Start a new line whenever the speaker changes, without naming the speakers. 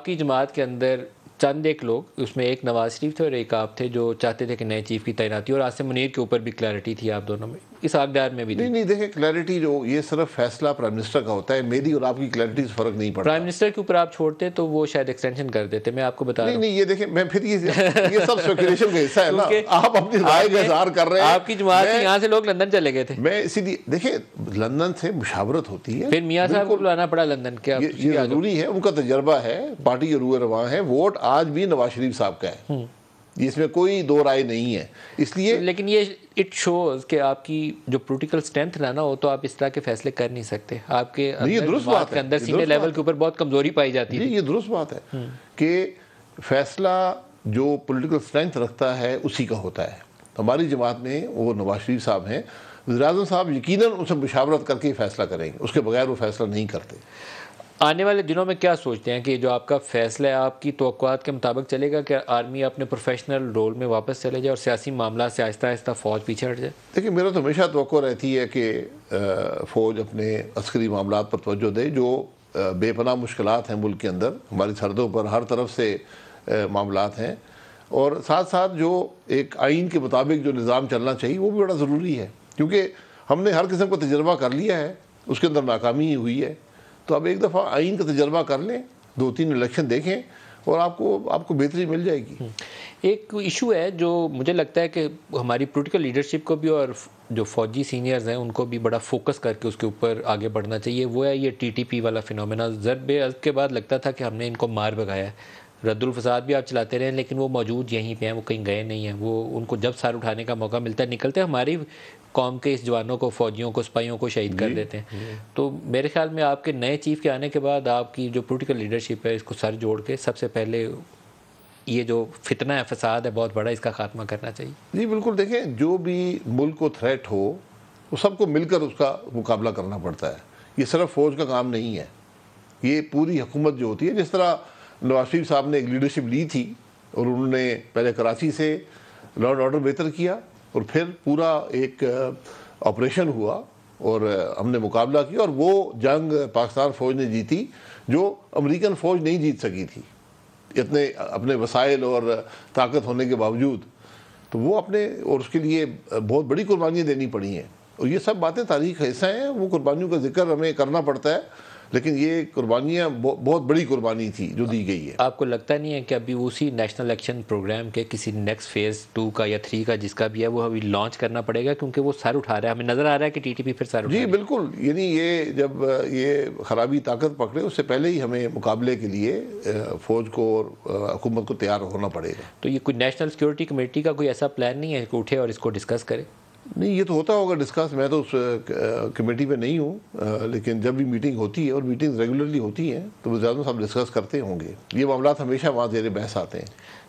आपकी जमात के अंदर चंद एक लोग उसमें एक नवाज शरीफ थे और एक आप थे जो चाहते थे कि नए चीफ की तैनाती और आसिम मुनीर के ऊपर भी क्लैरिटी थी आप दोनों में इस आगदार में भी
नहीं नहीं देखें क्लैरिटी जो ये सिर्फ फैसला प्राइम मिनिस्टर का होता है मेरी और आपकी क्लैरिटी से फर्क नहीं पड़ता प्राइम मिनिस्टर के ऊपर आप छोड़ते तो वो शायद एक्सटेंशन कर देते मैं आपको बता नहीं नहीं ये देखें मैं फिर ये ये सब स्पेकुलेशन का हिस्सा है ना आप अपनी राय का इजहार कर रहे हैं आपकी जमात में यहाँ से लोग लंदन चले गए थे मैं इसीलिए देखिए लंदन से मुशावरत होती है फिर मियाँ साहब को लाना पड़ा लंदन क्या ये जरूरी है उनका तजर्बा है पार्टी के रूए रवा है वोट आज भी नवाज शरीफ साहब का है
हम्म।
इसमें कोई दो राय नहीं है इसलिए लेकिन ये इट शोज कि आपकी जो पोलिटिकल स्ट्रेंथ ना ना हो तो आप इस तरह के फैसले कर नहीं सकते आपके ये दुरुस्त बात के अंदर सीनियर लेवल के ऊपर बहुत कमजोरी पाई जाती है ये दुरुस्त बात है हम्म। कि फैसला जो पोलिटिकल स्ट्रेंथ रखता है उसी का होता है हमारी जमात में वो नवाज शरीफ साहब हैं वजी साहब यकीन उनसे मुशावरत करके फैसला करेंगे उसके बगैर वो फैसला नहीं करते आने वाले दिनों में क्या सोचते हैं कि जो आपका
फैसला है आपकी तो के मुताबिक चलेगा कि आर्मी अपने प्रोफेशनल रोल में वापस चले जाए और सियासी मामला से आहिस्ता आहिस्ता फ़ौज पीछे हट जाए
देखिए मेरा तो हमेशा तो रहती है कि फ़ौज अपने अस्करी मामला पर तोज्जो दे जो बेपना मुश्किल हैं मुल्क के अंदर हमारी सरहदों पर हर तरफ से मामला हैं और साथ साथ जो एक आइन के मुताबिक जो निज़ाम चलना चाहिए वो भी बड़ा ज़रूरी है क्योंकि हमने हर किस्म का तजर्बा कर लिया है उसके अंदर नाकामी हुई है तो आप एक दफ़ा आइन का तजर्बा कर लें दो तीन इलेक्शन देखें और आपको आपको बेहतरी मिल जाएगी हम्म। एक इशू है जो मुझे लगता है
कि हमारी पोलिटिकल लीडरशिप को भी और जो फौजी सीनियर्स हैं उनको भी बड़ा फोकस करके उसके ऊपर आगे बढ़ना चाहिए वो है ये टीटीपी वाला फिनोमेना ज़रब अज़ के बाद लगता था कि हमने इनको मार भगाया रद्दुलफसाद भी आप चलाते रहें लेकिन वो मौजूद यहीं पर हैं वो कहीं गए नहीं हैं वो उनको जब सार उठाने का मौका मिलता है निकलते हमारी कौम के इस जवानों को फौजियों को सिपाहियों को शहीद कर देते हैं तो मेरे ख्याल में आपके नए चीफ के आने के बाद आपकी जो पोलिटिकल लीडरशिप है इसको सर जोड़ के सबसे पहले ये जो फितना है फसाद है बहुत बड़ा इसका खात्मा करना चाहिए
जी बिल्कुल देखें जो भी मुल्क को थ्रेट हो वो सबको मिलकर उसका मुकाबला करना पड़ता है ये सिर्फ फौज का काम नहीं है ये पूरी हुकूमत जो होती है जिस तरह नवाज शरीफ साहब ने एक लीडरशिप ली थी और उन्होंने पहले कराची से लॉ एंड ऑर्डर बेहतर किया और फिर पूरा एक ऑपरेशन हुआ और हमने मुकाबला किया और वो जंग पाकिस्तान फ़ौज ने जीती जो अमेरिकन फ़ौज नहीं जीत सकी थी इतने अपने वसाइल और ताकत होने के बावजूद तो वो अपने और उसके लिए बहुत बड़ी कुर्बानियाँ देनी पड़ी हैं और ये सब बातें तारीख ऐसा हिस्सा हैं वो कुर्बानियों का जिक्र हमें करना पड़ता है लेकिन ये कुर्बानियाँ बहुत बड़ी कुर्बानी थी जो दी गई है
आपको लगता नहीं है कि अभी उसी नेशनल एक्शन प्रोग्राम के किसी नेक्स्ट फेज़ टू का या थ्री का जिसका भी है वो अभी लॉन्च करना पड़ेगा क्योंकि वो सर उठा रहा है हमें नज़र आ रहा है कि टी टी पी फिर सर
जी बिल्कुल यानी ये जब ये खराबी ताकत पकड़े उससे पहले ही हमें मुकाबले के लिए फ़ौज को और हुकूमत को तैयार होना पड़ेगा
तो ये कोई नेशनल सिक्योरिटी कमेटी का कोई ऐसा प्लान नहीं है कि
उठे और इसको डिस्कस करें नहीं ये तो होता होगा डिस्कस मैं तो उस कमेटी पे नहीं हूँ लेकिन जब भी मीटिंग होती है और मीटिंग्स रेगुलरली होती हैं तो वजह साहब डिस्कस करते होंगे ये मामला हमेशा वहाँ जेरे बहस आते हैं